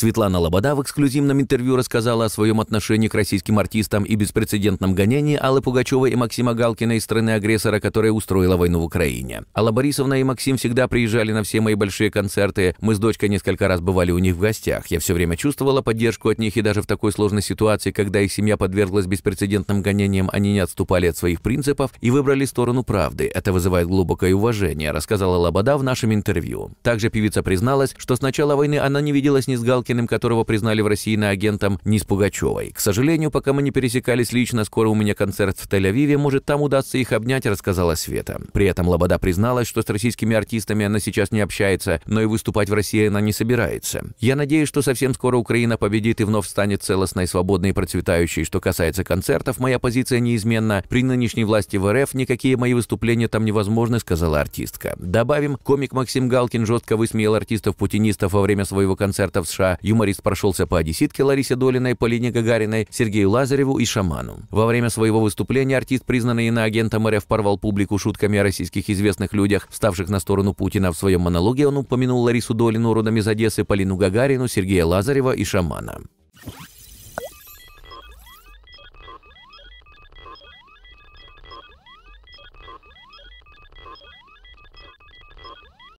Светлана Лобода в эксклюзивном интервью рассказала о своем отношении к российским артистам и беспрецедентном гонении Аллы Пугачевой и Максима Галкина из страны-агрессора, которая устроила войну в Украине. Алла Борисовна и Максим всегда приезжали на все мои большие концерты. Мы с дочкой несколько раз бывали у них в гостях. Я все время чувствовала поддержку от них, и даже в такой сложной ситуации, когда их семья подверглась беспрецедентным гонениям, они не отступали от своих принципов и выбрали сторону правды. Это вызывает глубокое уважение, рассказала Лобода в нашем интервью. Также певица призналась, что с начала войны она не виделась ни с Галкиным, Маркиным, которого признали в России на агентом, ни с Пугачевой. К сожалению, пока мы не пересекались лично, скоро у меня концерт в Тель-Авиве, может, там удастся их обнять, рассказала Света. При этом Лобода призналась, что с российскими артистами она сейчас не общается, но и выступать в России она не собирается. Я надеюсь, что совсем скоро Украина победит и вновь станет целостной, свободной и процветающей. Что касается концертов, моя позиция неизменна. При нынешней власти в РФ никакие мои выступления там невозможны, сказала артистка. Добавим, комик Максим Галкин жестко высмеял артистов-путинистов во время своего концерта в США. Юморист прошелся по одесситке Ларисе Долиной, Полине Гагариной, Сергею Лазареву и Шаману. Во время своего выступления артист, признанный иноагентом РФ, порвал публику шутками о российских известных людях, ставших на сторону Путина. В своем монологе он упомянул Ларису Долину родом из Одессы, Полину Гагарину, Сергея Лазарева и Шамана.